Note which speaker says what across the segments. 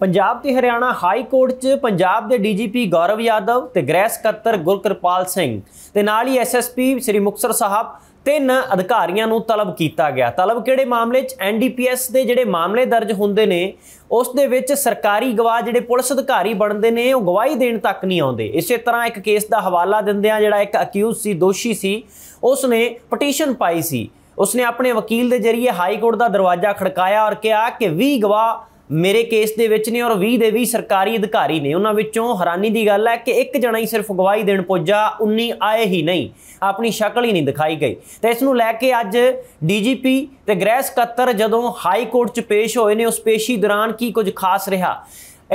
Speaker 1: ਪੰਜਾਬ ਤੇ Haryana high court 'ਚ ਪੰਜਾਬ ਦੇ ਡੀਜੀਪੀ ਗੌਰਵ ਯਾਦਵ ਤੇ ਗ੍ਰਹਿ ਸਕੱਤਰ ਗੁਰਕਿਰਪਾਲ ਸਿੰਘ ਤੇ ਨਾਲ ਹੀ ਐਸਐਸਪੀ ਸ੍ਰੀ ਮੁਕਸਰ ਸਾਹਿਬ ਤਿੰਨ ਅਧਿਕਾਰੀਆਂ ਨੂੰ ਤਲਬ ਕੀਤਾ ਗਿਆ ਤਲਬ ਕਿਹੜੇ ਮਾਮਲੇ 'ਚ ਐਨਡੀਪੀਐਸ ਦੇ ਜਿਹੜੇ ਮਾਮਲੇ ਦਰਜ ਹੁੰਦੇ ਨੇ ਉਸ ਦੇ ਵਿੱਚ ਸਰਕਾਰੀ ਗਵਾਹ ਜਿਹੜੇ ਪੁਲਿਸ ਅਧਿਕਾਰੀ ਬਣਦੇ ਨੇ ਉਹ ਗਵਾਹੀ ਦੇਣ ਤੱਕ ਨਹੀਂ ਆਉਂਦੇ ਇਸੇ ਤਰ੍ਹਾਂ ਇੱਕ ਕੇਸ ਦਾ ਹਵਾਲਾ ਦਿੰਦਿਆਂ ਜਿਹੜਾ ਇੱਕ ਅਕਿਊਜ਼ ਸੀ ਦੋਸ਼ੀ ਸੀ ਉਸ ਨੇ ਪਟੀਸ਼ਨ ਪਾਈ ਸੀ ਉਸਨੇ ਆਪਣੇ ਵਕੀਲ ਦੇ ਜ਼ਰੀਏ ਹਾਈ ਕੋਰਟ ਦਾ ਦਰਵਾਜ਼ਾ ਖੜਕਾਇਆ ਔਰ ਕਿਹਾ ਕਿ 20 ਗਵਾਹ ਮੇਰੇ ਕੇਸ ਦੇ ਵਿੱਚ ਨੇ ਔਰ 20 ਦੇ 20 ਸਰਕਾਰੀ ਅਧਿਕਾਰੀ ਨੇ ਉਹਨਾਂ ਵਿੱਚੋਂ ਹੈਰਾਨੀ ਦੀ ਗੱਲ ਹੈ ਕਿ ਇੱਕ ਜਣਾ ਹੀ ਸਿਰਫ ਗਵਾਹੀ ਦੇਣ ਪੁੱਜਾ 19 ਆਏ ਹੀ ਨਹੀਂ ਆਪਣੀ ਸ਼ਕਲ ਹੀ ਨਹੀਂ ਦਿਖਾਈ ਗਈ ਤੇ ਇਸ ਨੂੰ ਲੈ ਕੇ ਅੱਜ ਡੀਜੀਪੀ ਤੇ ਗ੍ਰਹਿ ਸਕੱਤਰ ਜਦੋਂ ਹਾਈ ਕੋਰਟ 'ਚ ਪੇਸ਼ ਹੋਏ ਨੇ ਉਸ ਪੇਸ਼ੀ ਦੌਰਾਨ ਕੀ ਕੁਝ ਖਾਸ ਰਿਹਾ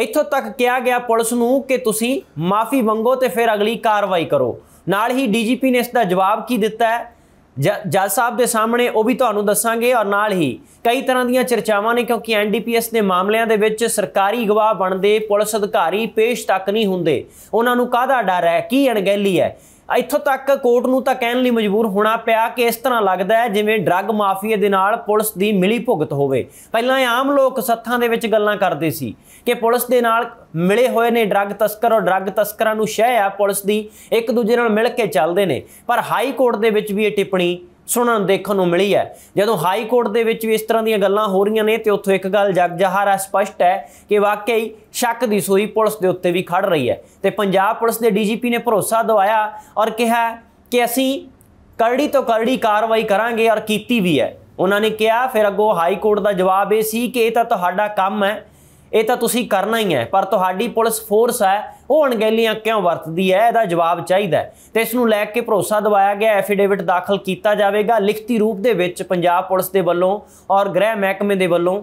Speaker 1: ਇੱਥੋਂ ਤੱਕ ਕਿਹਾ ਗਿਆ ਪੁਲਿਸ ਨੂੰ ਕਿ ਤੁਸੀਂ ਮਾਫੀ ਮੰਗੋ ਤੇ ਫਿਰ ਅਗਲੀ ਕਾਰਵਾਈ ਕਰੋ ਨਾਲ ਹੀ ਡੀਜੀਪੀ ਨੇ ਇਸ ਦਾ ਜਵਾਬ ਕੀ ਦਿੱਤਾ ਹੈ ਜੱਜ ਸਾਹਿਬ ਦੇ ਸਾਹਮਣੇ ਉਹ ਵੀ ਤੁਹਾਨੂੰ ਦੱਸਾਂਗੇ ਔਰ ਨਾਲ ਹੀ ਕਈ ਤਰ੍ਹਾਂ ਦੀਆਂ ਚਰਚਾਵਾਂ ਨੇ ਕਿਉਂਕਿ ਐਨਡੀਪੀਐਸ ਦੇ ਮਾਮਲਿਆਂ ਦੇ ਵਿੱਚ ਸਰਕਾਰੀ ਗਵਾਹ ਬਣਦੇ ਪੁਲਿਸ ਅਧਿਕਾਰੀ ਪੇਸ਼ ਤੱਕ ਨਹੀਂ ਹੁੰਦੇ ਉਹਨਾਂ ਨੂੰ ਕਾਹਦਾ ਡਰ ਹੈ ਕੀ ਅਣਗਹਿਲੀ ਹੈ ਇੱਥੋਂ ਤੱਕ ਕੋਰਟ ਨੂੰ ਤਾਂ ਕਹਿਣ ਲਈ ਮਜਬੂਰ ਹੋਣਾ ਪਿਆ ਕਿ ਇਸ ਤਰ੍ਹਾਂ ਲੱਗਦਾ ਹੈ ਜਿਵੇਂ ਡਰੱਗ ਮਾਫੀਆ ਦੇ ਨਾਲ ਪੁਲਿਸ ਦੀ ਮਿਲੀ ਭੁਗਤ ਹੋਵੇ ਪਹਿਲਾਂ ਆਮ ਲੋਕ ਸੱਥਾਂ ਦੇ ਵਿੱਚ ਗੱਲਾਂ ਕਰਦੇ ਸੀ ਕਿ ਪੁਲਿਸ ਦੇ ਨਾਲ ਮਿਲੇ ਹੋਏ ਨੇ ਡਰੱਗ ਤਸਕਰ ਔਰ ਡਰੱਗ ਤਸਕਰਾਂ ਨੂੰ ਸ਼ਹਿ ਆ ਪੁਲਿਸ ਦੀ ਇੱਕ ਦੂਜੇ ਨਾਲ ਮਿਲ ਕੇ ਚੱਲਦੇ ਨੇ ਪਰ ਹਾਈ ਕੋਰਟ ਦੇ ਵਿੱਚ ਵੀ ਇਹ ਟਿੱਪਣੀ ਸੁਣਨ ਦੇਖਣ ਨੂੰ ਮਿਲੀ ਹੈ ਜਦੋਂ ਹਾਈ ਕੋਰਟ ਦੇ ਵਿੱਚ ਵੀ ਇਸ ਤਰ੍ਹਾਂ ਦੀਆਂ ਗੱਲਾਂ ਹੋ ਰਹੀਆਂ ਨੇ ਤੇ ਉੱਥੋਂ ਇੱਕ ਗੱਲ ਜਗਜਹਾਰ ਹੈ ਸਪਸ਼ਟ ਹੈ ਕਿ ਵਾਕਈ ਸ਼ੱਕ ਦੀ ਸੂਈ ਪੁਲਿਸ ਦੇ ਉੱਤੇ ਵੀ ਖੜ ਰਹੀ ਹੈ ਤੇ ਪੰਜਾਬ ਪੁਲਿਸ ਦੇ ਡੀਜੀਪੀ ਨੇ ਭਰੋਸਾ ਦਵਾਇਆ ਔਰ ਕਿਹਾ ਕਿ ਅਸੀਂ ਕਰੜੀ ਤੋਂ ਕਰੜੀ ਕਾਰਵਾਈ ਕਰਾਂਗੇ ਔਰ ਕੀਤੀ ਵੀ ਹੈ ਉਹਨਾਂ ਨੇ ਕਿਹਾ ਫਿਰ ਅੱਗੋਂ ਹਾਈ ਕੋਰਟ ਦਾ ਜਵਾਬ ਇਹ ਸੀ ਕਿ ਇਹ ਤਾਂ ਤੁਹਾਡਾ ਕੰਮ ਹੈ ਇਹ ਤਾਂ ਤੁਸੀਂ ਕਰਨਾ ਹੀ ਹੈ ਪਰ ਤੁਹਾਡੀ ਪੁਲਿਸ ਫੋਰਸ ਹੈ ਉਹ ਅਣਗਹਿਲੀਆਂ ਕਿਉਂ ਵਰਤਦੀ ਹੈ ਇਹਦਾ ਜਵਾਬ ਚਾਹੀਦਾ ਤੇ ਇਸ ਨੂੰ ਲੈ ਕੇ ਭਰੋਸਾ ਦਿਵਾਇਆ ਗਿਆ ਐਫੀਡੇਵਿਟ ਦਾਖਲ ਕੀਤਾ ਜਾਵੇਗਾ ਲਿਖਤੀ ਰੂਪ ਦੇ ਵਿੱਚ ਪੰਜਾਬ ਪੁਲਿਸ ਦੇ ਵੱਲੋਂ ਔਰ ਗ੍ਰਹਿ ਮਹਿਕਮੇ ਦੇ ਵੱਲੋਂ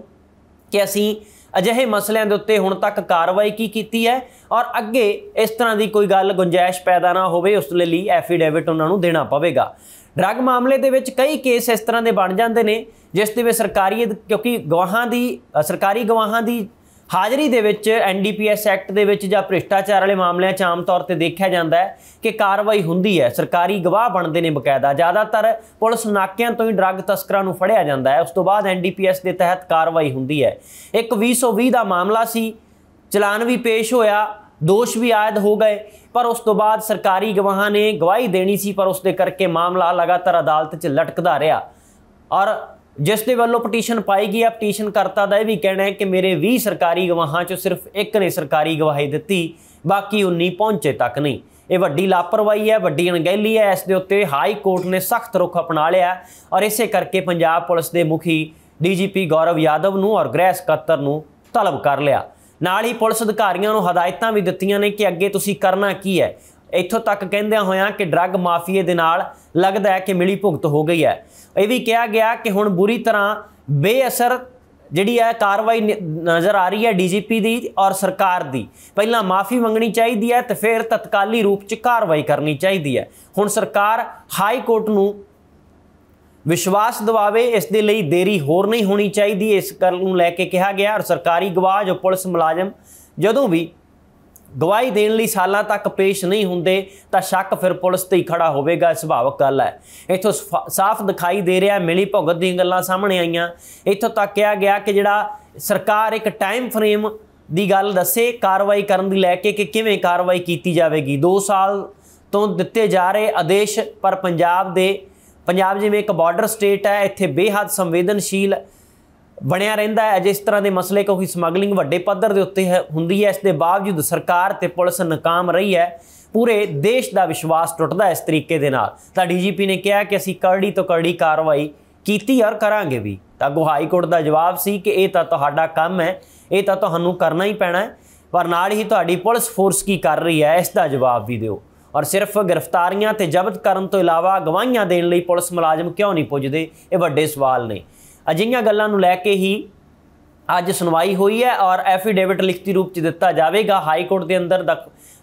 Speaker 1: ਕਿ ਅਸੀਂ ਅਜਿਹੇ ਮਸਲਿਆਂ ਦੇ ਉੱਤੇ ਹੁਣ ਤੱਕ ਕਾਰਵਾਈ ਕੀ ਕੀਤੀ ਹੈ ਔਰ ਅੱਗੇ ਇਸ ਤਰ੍ਹਾਂ ਦੀ ਕੋਈ ਗੱਲ ਗੁੰਜਾਇਸ਼ ਪੈਦਾ ਨਾ ਹੋਵੇ ਉਸ ਲਈ ਐਫੀਡੇਵਿਟ ਉਹਨਾਂ ਨੂੰ ਦੇਣਾ ਪਵੇਗਾ ਡਰੱਗ ਮਾਮਲੇ ਦੇ ਵਿੱਚ ਕਈ ਕੇਸ ਇਸ ਤਰ੍ਹਾਂ ਦੇ ਬਣ ਜਾਂਦੇ ਨੇ ਜਿਸ ਦੇ ਵਿੱਚ ਸਰਕਾਰੀ ਕਿਉਂਕਿ ਗਵਾਹਾਂ ਦੀ ਸਰਕਾਰੀ ਗਵਾਹਾਂ ਦੀ ਹਾਜ਼ਰੀ ਦੇ ਵਿੱਚ ਐਨਡੀਪੀਐਸ ਐਕਟ ਦੇ ਵਿੱਚ ਜਾਂ ਭ੍ਰਿਸ਼ਟਾਚਾਰ ਵਾਲੇ ਮਾਮਲਿਆਂ 'ਚ ਆਮ ਤੌਰ ਤੇ ਦੇਖਿਆ ਜਾਂਦਾ ਹੈ ਕਿ ਕਾਰਵਾਈ ਹੁੰਦੀ ਹੈ ਸਰਕਾਰੀ ਗਵਾਹ ਬਣਦੇ ਨੇ ਬਕਾਇਦਾ ਜ਼ਿਆਦਾਤਰ ਪੁਲਿਸ ਨਾਕਿਆਂ ਤੋਂ ਹੀ ਡਰੱਗ ਤਸਕਰਾਂ ਨੂੰ ਫੜਿਆ ਜਾਂਦਾ ਹੈ ਉਸ ਤੋਂ ਬਾਅਦ ਐਨਡੀਪੀਐਸ ਦੇ ਤਹਿਤ ਕਾਰਵਾਈ ਹੁੰਦੀ ਹੈ ਇੱਕ 2020 ਦਾ ਮਾਮਲਾ ਸੀ ਚਲਾਨ ਵੀ ਪੇਸ਼ ਹੋਇਆ ਦੋਸ਼ ਵੀ ਆਇਦ ਹੋ ਗਏ ਪਰ ਉਸ ਤੋਂ ਬਾਅਦ ਸਰਕਾਰੀ ਗਵਾਹਾਂ ਨੇ ਗਵਾਹੀ ਦੇਣੀ ਸੀ ਪਰ ਉਸ ਦੇ ਕਰਕੇ ਮਾਮਲਾ ਲਗਾਤਾਰ ਅਦਾਲਤ 'ਚ ਲਟਕਦਾ ਰਿਹਾ ਔਰ ਜਿਸ ਦੇ ਵੱਲੋਂ ਪਟੀਸ਼ਨ ਪਾਈ ਗਈ ਹੈ ਪਟੀਸ਼ਨ ਕਰਤਾ ਦਾ ਇਹ ਵੀ ਕਹਿਣਾ ਹੈ ਕਿ ਮੇਰੇ 20 ਸਰਕਾਰੀ ਗਵਾਹਾਂ ਚੋਂ ਸਿਰਫ ਇੱਕ ਨੇ ਸਰਕਾਰੀ ਗਵਾਹੀ ਦਿੱਤੀ ਬਾਕੀ 19 ਪਹੁੰਚੇ ਤੱਕ ਨਹੀਂ ਇਹ ਵੱਡੀ ਲਾਪਰਵਾਹੀ ਹੈ ਵੱਡੀ ਅਣਗਹਿਲੀ ਹੈ ਇਸ ਦੇ ਉੱਤੇ ਹਾਈ ਕੋਰਟ ਨੇ ਸਖਤ ਰੁਖ ਅਪਣਾ ਲਿਆ ਔਰ ਇਸੇ ਕਰਕੇ ਪੰਜਾਬ ਪੁਲਿਸ ਦੇ ਮੁਖੀ ਡੀਜੀਪੀ ਗੌਰਵ ਯਾਦਵ ਨੂੰ ਔਰ ਗ੍ਰਹਿ ਸਕੱਤਰ ਨੂੰ ਤਲਬ ਕਰ ਲਿਆ ਨਾਲ ਹੀ ਪੁਲਿਸ ਅਧਿਕਾਰੀਆਂ ਨੂੰ ਹਦਾਇਤਾਂ ਵੀ ਦਿੱਤੀਆਂ ਨੇ ਕਿ ਅੱਗੇ ਤੁਸੀਂ ਕਰਨਾ ਕੀ ਹੈ ਇੱਥੋਂ ਤੱਕ ਕਹਿੰਦਿਆਂ ਹੋਇਆਂ ਕਿ ਡਰੱਗ ਮਾਫੀਏ ਦੇ ਨਾਲ ਲੱਗਦਾ ਹੈ ਕਿ ਮਿਲੀ ਭੁਗਤ ਹੋ ਗਈ ਹੈ ਇਹ ਵੀ ਕਿਹਾ ਗਿਆ ਕਿ ਹੁਣ ਬੁਰੀ ਤਰ੍ਹਾਂ ਬੇਅਸਰ ਜਿਹੜੀ ਹੈ ਕਾਰਵਾਈ ਨਜ਼ਰ ਆ ਰਹੀ ਹੈ ਡੀਜੀਪੀ ਦੀ ਔਰ ਸਰਕਾਰ ਦੀ ਪਹਿਲਾਂ ਮਾਫੀ ਮੰਗਣੀ ਚਾਹੀਦੀ ਹੈ ਤੇ ਫਿਰ ਤਤਕਾਲੀ ਰੂਪ ਚ ਕਾਰਵਾਈ ਕਰਨੀ ਚਾਹੀਦੀ ਹੈ ਹੁਣ ਸਰਕਾਰ ਹਾਈ ਕੋਰਟ ਨੂੰ ਵਿਸ਼ਵਾਸ ਦਿਵਾਵੇ ਇਸ ਦੇ ਲਈ ਦੇਰੀ ਹੋਰ ਨਹੀਂ ਹੋਣੀ ਚਾਹੀਦੀ ਇਸ ਗੱਲ ਨੂੰ ਲੈ ਕੇ ਕਿਹਾ ਗਿਆ ਔਰ ਸਰਕਾਰੀ ਗਵਾਹ ਜੋ ਪੁਲਿਸ ਮੁਲਾਜ਼ਮ ਜਦੋਂ ਵੀ ਗਵਾਹੀ ਦੇਣ ਲਈ ਸਾਲਾਂ ਤੱਕ ਪੇਸ਼ ਨਹੀਂ ਹੁੰਦੇ ਤਾਂ ਸ਼ੱਕ ਫਿਰ ਪੁਲਿਸ ਤੇ ਹੀ ਖੜਾ ਹੋਵੇਗਾ ਸੁਭਾਵਕ ਗੱਲ ਹੈ ਇਥੋਂ ਸਾਫ਼ ਦਿਖਾਈ ਦੇ ਰਿਹਾ ਮਿਲੀ ਭੁਗਤ ਦੀਆਂ ਗੱਲਾਂ ਸਾਹਮਣੇ ਆਈਆਂ ਇਥੋਂ ਤੱਕ ਕਿਹਾ ਗਿਆ ਕਿ ਜਿਹੜਾ ਸਰਕਾਰ ਇੱਕ ਟਾਈਮ ਫਰੇਮ ਦੀ ਗੱਲ ਦੱਸੇ ਕਾਰਵਾਈ ਕਰਨ ਦੀ ਲੈ ਕੇ ਕਿ ਕਿਵੇਂ ਕਾਰਵਾਈ ਕੀਤੀ ਜਾਵੇਗੀ 2 ਸਾਲ ਤੋਂ ਦਿੱਤੇ ਜਾ ਰਹੇ ਆਦੇਸ਼ ਪਰ ਪੰਜਾਬ ਦੇ ਪੰਜਾਬ ਜਿਵੇਂ ਇੱਕ ਬਾਰਡਰ ਸਟੇਟ ਹੈ ਇੱਥੇ ਬੇਹੱਦ ਸੰਵੇਦਨਸ਼ੀਲ ਬਣਿਆ ਰਹਿੰਦਾ ਹੈ ਜਿਸ ਤਰ੍ਹਾਂ ਦੇ ਮਸਲੇ ਕੋਈ ਸਮਗਲਿੰਗ ਵੱਡੇ ਪੱਧਰ ਦੇ ਉੱਤੇ ਹੁੰਦੀ ਹੈ ਇਸ ਦੇ ਬਾਵਜੂਦ ਸਰਕਾਰ ਤੇ ਪੁਲਿਸ ਨਾਕਾਮ ਰਹੀ ਹੈ ਪੂਰੇ ਦੇਸ਼ ਦਾ ਵਿਸ਼ਵਾਸ ਟੁੱਟਦਾ ਇਸ ਤਰੀਕੇ ਦੇ ਨਾਲ ਤਾਂ ਡੀਜੀਪੀ ਨੇ ਕਿਹਾ ਕਿ ਅਸੀਂ ਕੜੀ ਤੋਂ ਕੜੀ ਕਾਰਵਾਈ ਕੀਤੀ ਔਰ ਕਰਾਂਗੇ ਵੀ ਤਾਂ ਗੋ ਹਾਈ ਕੋਰਟ ਦਾ ਜਵਾਬ ਸੀ ਕਿ ਇਹ ਤਾਂ ਤੁਹਾਡਾ ਕੰਮ ਹੈ ਇਹ ਤਾਂ ਤੁਹਾਨੂੰ ਕਰਨਾ ਹੀ ਪੈਣਾ ਹੈ ਪਰ ਨਾਲ ਹੀ ਤੁਹਾਡੀ ਪੁਲਿਸ ਫੋਰਸ ਕੀ ਕਰ ਰਹੀ ਹੈ ਇਸ ਦਾ ਜਵਾਬ ਵੀ ਦਿਓ ਔਰ ਸਿਰਫ ਗ੍ਰਿਫਤਾਰੀਆਂ ਤੇ ਜ਼ਬਤ ਕਰਨ ਤੋਂ ਇਲਾਵਾ ਗਵਾਹੀਆਂ ਦੇਣ ਲਈ ਪੁਲਿਸ ਮੁਲਾਜ਼ਮ ਕਿਉਂ ਨਹੀਂ ਪੁੱਜਦੇ ਇਹ ਵੱਡੇ ਸਵਾਲ ਨੇ ਅਜਿਹੀਆਂ ਗੱਲਾਂ ਨੂੰ ਲੈ ਕੇ ਹੀ ਅੱਜ ਸੁਣਵਾਈ ਹੋਈ ਹੈ ਔਰ ਐਫੀਡੇਵਿਟ ਲਿਖਤੀ ਰੂਪ ਚ ਦਿੱਤਾ ਜਾਵੇਗਾ ਹਾਈ ਕੋਰਟ ਦੇ ਅੰਦਰ ਦਾ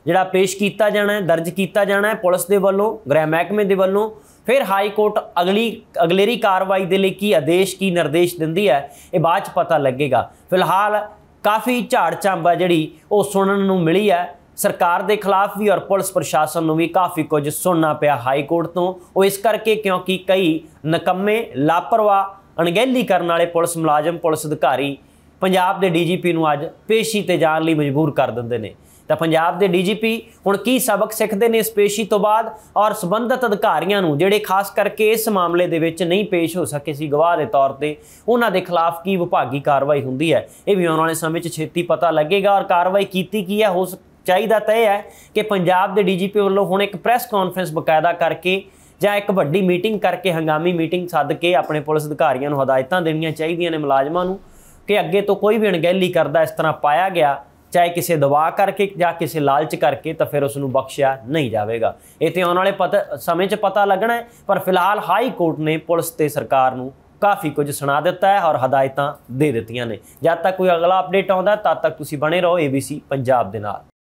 Speaker 1: ਜਿਹੜਾ ਪੇਸ਼ ਕੀਤਾ ਜਾਣਾ ਹੈ ਦਰਜ ਕੀਤਾ ਜਾਣਾ ਹੈ ਪੁਲਿਸ ਦੇ ਵੱਲੋਂ ਗ੍ਰਹਿ ਮਹਿਕਮੇ ਦੇ ਵੱਲੋਂ ਫਿਰ ਹਾਈ ਕੋਰਟ ਅਗਲੀ ਅਗਲੇਰੀ ਕਾਰਵਾਈ ਦੇ ਲਈ ਕੀ ਆਦੇਸ਼ ਕੀ ਨਿਰਦੇਸ਼ ਦਿੰਦੀ ਹੈ ਇਹ ਬਾਅਦ ਚ ਪਤਾ ਲੱਗੇਗਾ ਫਿਲਹਾਲ ਕਾਫੀ ਝਾੜ ਚਾਂਬਾ ਜਿਹੜੀ ਉਹ ਸੁਣਨ ਨੂੰ ਮਿਲੀ ਹੈ ਸਰਕਾਰ ਦੇ ਖਿਲਾਫ ਵੀ ਔਰ ਪੁਲਿਸ ਪ੍ਰਸ਼ਾਸਨ ਨੂੰ ਵੀ ਕਾਫੀ ਕੁਝ ਸੁਣਨਾ ਪਿਆ ਹਾਈ ਕੋਰਟ ਤੋਂ ਉਹ ਇਸ ਕਰਕੇ ਕਿਉਂਕਿ ਕਈ ਨਕੰਮੇ ਲਾਪਰਵਾਹ ਅਣਗਹਿਲੀ ਕਰਨ ਵਾਲੇ ਪੁਲਿਸ ਮੁਲਾਜ਼ਮ ਪੁਲਿਸ ਅਧਿਕਾਰੀ ਪੰਜਾਬ ਦੇ ਡੀਜੀਪੀ ਨੂੰ ਅੱਜ ਪੇਸ਼ੀ ਤੇ ਜਾਣ ਲਈ ਮਜਬੂਰ ਕਰ ਦਿੰਦੇ ਨੇ ਤਾਂ ਪੰਜਾਬ ਦੇ ਡੀਜੀਪੀ ਹੁਣ ਕੀ ਸਬਕ ਸਿੱਖਦੇ ਨੇ ਇਸ ਪੇਸ਼ੀ ਤੋਂ ਬਾਅਦ ਔਰ ਸਬੰਧਤ ਅਧਿਕਾਰੀਆਂ ਨੂੰ ਜਿਹੜੇ ਖਾਸ ਕਰਕੇ ਇਸ ਮਾਮਲੇ ਦੇ ਵਿੱਚ ਨਹੀਂ ਪੇਸ਼ ਹੋ ਸਕੇ ਸੀ ਗਵਾਹ ਦੇ ਤੌਰ ਤੇ ਉਹਨਾਂ ਦੇ ਖਿਲਾਫ ਕੀ ਵਿਭਾਗੀ ਕਾਰਵਾਈ ਹੁੰਦੀ ਹੈ ਇਹ ਵੀ ਆਉਣ ਵਾਲੇ ਸਮੇਂ 'ਚ ਛੇਤੀ ਪਤਾ ਲੱਗੇਗਾ ਔਰ ਕਾਰਵਾਈ ਕੀਤੀ ਕੀ ਹੈ ਹੋ ਚਾਹੀਦਾ ਤੈ ਹੈ ਕਿ ਪੰਜਾਬ ਦੇ ਡੀਜੀਪੀ ਵੱਲੋਂ ਹੁਣ ਇੱਕ ਪ੍ਰੈਸ ਕਾਨਫਰੰਸ ਬਕਾਇਦਾ ਕਰਕੇ ਜਾਂ ਇੱਕ ਵੱਡੀ ਮੀਟਿੰਗ ਕਰਕੇ ਹੰਗਾਮੀ ਮੀਟਿੰਗ ਸੱਦ ਕੇ ਆਪਣੇ ਪੁਲਿਸ ਅਧਿਕਾਰੀਆਂ ਨੂੰ ਹਦਾਇਤਾਂ ਦੇਣੀਆਂ ਚਾਹੀਦੀਆਂ ਨੇ ਮੁਲਾਜ਼ਮਾਂ ਨੂੰ ਕਿ ਅੱਗੇ ਤੋਂ ਕੋਈ ਵੀ ਅਣਗਹਿਲੀ ਕਰਦਾ ਇਸ ਤਰ੍ਹਾਂ ਪਾਇਆ ਗਿਆ ਚਾਹੇ ਕਿਸੇ ਦਬਾਅ ਕਰਕੇ ਜਾਂ ਕਿਸੇ ਲਾਲਚ ਕਰਕੇ ਤਾਂ ਫਿਰ ਉਸ ਨੂੰ ਬਖਸ਼ਿਆ ਨਹੀਂ ਜਾਵੇਗਾ ਇਹ ਤੇ ਆਉਣ ਵਾਲੇ ਸਮੇਂ 'ਚ ਪਤਾ ਲੱਗਣਾ ਹੈ ਪਰ ਫਿਲਹਾਲ ਹਾਈ ਕੋਰਟ ਨੇ ਪੁਲਿਸ ਤੇ ਸਰਕਾਰ ਨੂੰ ਕਾਫੀ ਕੁਝ ਸੁਣਾ ਦਿੱਤਾ ਹੈ ਔਰ ਹਦਾਇਤਾਂ ਦੇ ਦਿੱਤੀਆਂ ਨੇ ਜਦ ਤੱਕ ਕੋਈ ਅਗਲਾ ਅਪਡੇਟ ਆਉਂਦਾ ਤਦ ਤੱਕ ਤੁਸੀਂ ਬਣੇ ਰਹੋ ABC ਪੰਜਾਬ ਦੇ ਨਾਲ